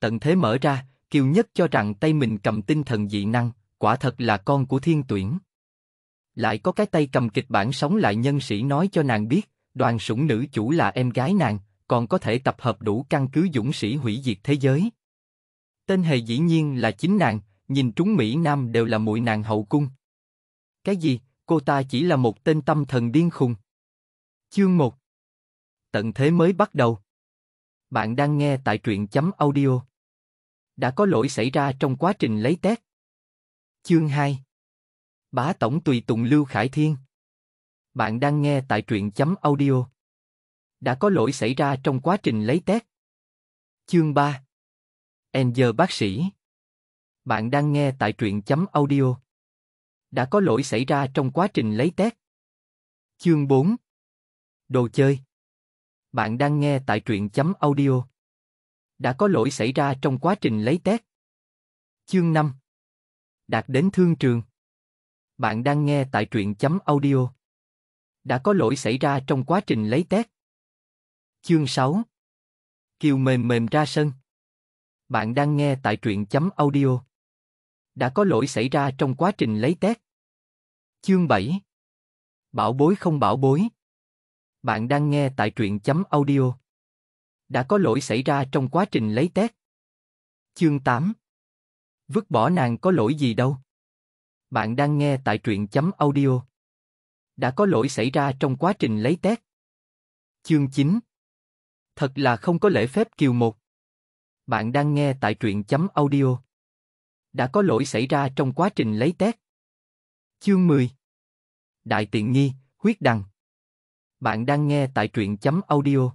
tận thế mở ra, Kiều Nhất cho rằng tay mình cầm tinh thần dị năng, quả thật là con của thiên tuyển. Lại có cái tay cầm kịch bản sống lại nhân sĩ nói cho nàng biết, đoàn sủng nữ chủ là em gái nàng, còn có thể tập hợp đủ căn cứ dũng sĩ hủy diệt thế giới. Tên hề dĩ nhiên là chính nàng, nhìn trúng Mỹ Nam đều là muội nàng hậu cung. Cái gì, cô ta chỉ là một tên tâm thần điên khùng. Chương 1 Tận thế mới bắt đầu. Bạn đang nghe tại truyện chấm audio đã có lỗi xảy ra trong quá trình lấy tét. Chương 2 Bá Tổng Tùy Tùng Lưu Khải Thiên Bạn đang nghe tại truyện chấm audio. Đã có lỗi xảy ra trong quá trình lấy tét. Chương 3 Ender Bác Sĩ Bạn đang nghe tại truyện chấm audio. Đã có lỗi xảy ra trong quá trình lấy tét. Chương 4 Đồ chơi Bạn đang nghe tại truyện chấm audio đã có lỗi xảy ra trong quá trình lấy test. Chương 5 Đạt đến thương trường Bạn đang nghe tại truyện chấm audio. Đã có lỗi xảy ra trong quá trình lấy test. Chương 6 Kiều mềm mềm ra sân Bạn đang nghe tại truyện chấm audio. Đã có lỗi xảy ra trong quá trình lấy test. Chương 7 Bảo bối không bảo bối Bạn đang nghe tại truyện chấm audio đã có lỗi xảy ra trong quá trình lấy tét. Chương 8 Vứt bỏ nàng có lỗi gì đâu. Bạn đang nghe tại truyện chấm audio. Đã có lỗi xảy ra trong quá trình lấy tét. Chương 9 Thật là không có lễ phép kiều một. Bạn đang nghe tại truyện chấm audio. Đã có lỗi xảy ra trong quá trình lấy tét. Chương 10 Đại tiện nghi, huyết đằng. Bạn đang nghe tại truyện chấm audio